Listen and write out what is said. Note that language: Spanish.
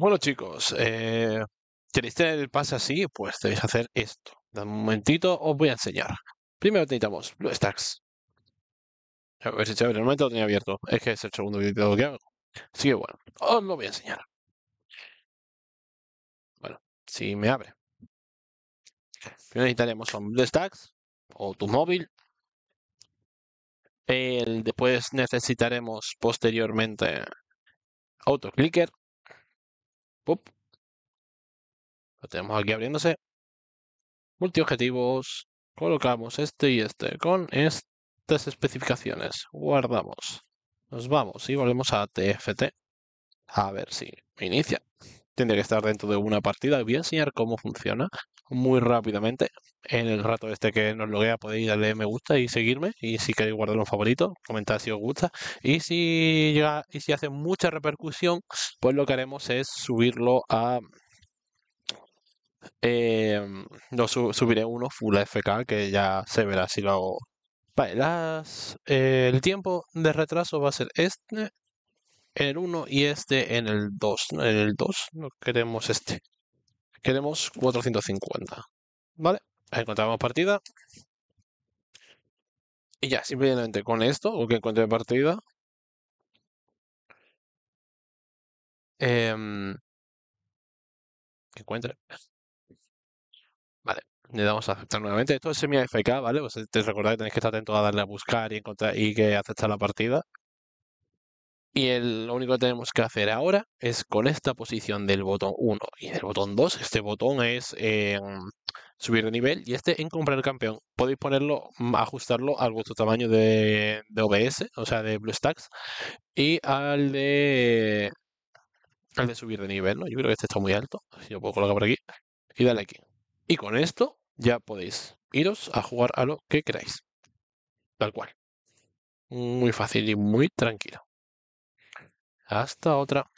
Bueno, chicos, eh, ¿queréis tener el pase así? Pues debéis hacer esto. De un momentito os voy a enseñar. Primero necesitamos BlueStacks. A ver si el momento lo tenía abierto. Es que es el segundo video que hago. Así que bueno, os lo voy a enseñar. Bueno, si me abre. Primero necesitaremos son BlueStacks o tu móvil. El, después necesitaremos posteriormente AutoClicker lo tenemos aquí abriéndose. Multiobjetivos. Colocamos este y este con estas especificaciones. Guardamos. Nos vamos y volvemos a TFT. A ver si inicia tendría que estar dentro de una partida. Voy a enseñar cómo funciona muy rápidamente. En el rato este que nos loguea podéis darle me gusta y seguirme. Y si queréis guardar un favorito, comentad si os gusta. Y si llega, y si hace mucha repercusión, pues lo que haremos es subirlo a no eh, lo subiré uno full FK que ya se verá si lo hago. Vale, las, eh, el tiempo de retraso va a ser este en el 1 y este en el 2. En el 2 no queremos este. Queremos 450. ¿Vale? Encontramos partida. Y ya, simplemente con esto, o que encuentre partida. Em, que encuentre. Vale, le damos a aceptar nuevamente. Esto es semi AFK, ¿vale? Pues te recordad que tenéis que estar atento a darle a buscar y encontrar y que aceptar la partida. Y el, lo único que tenemos que hacer ahora es con esta posición del botón 1 y del botón 2, este botón es eh, subir de nivel y este en comprar el campeón. Podéis ponerlo, mm, ajustarlo al vuestro tamaño de, OBS, o sea, de BlueStacks, y al de, al de subir de nivel, ¿no? Yo creo que este está muy alto, si lo puedo colocar por aquí, y dale aquí. Y con esto ya podéis iros a jugar a lo que queráis, tal cual. Muy fácil y muy tranquilo. Hasta otra.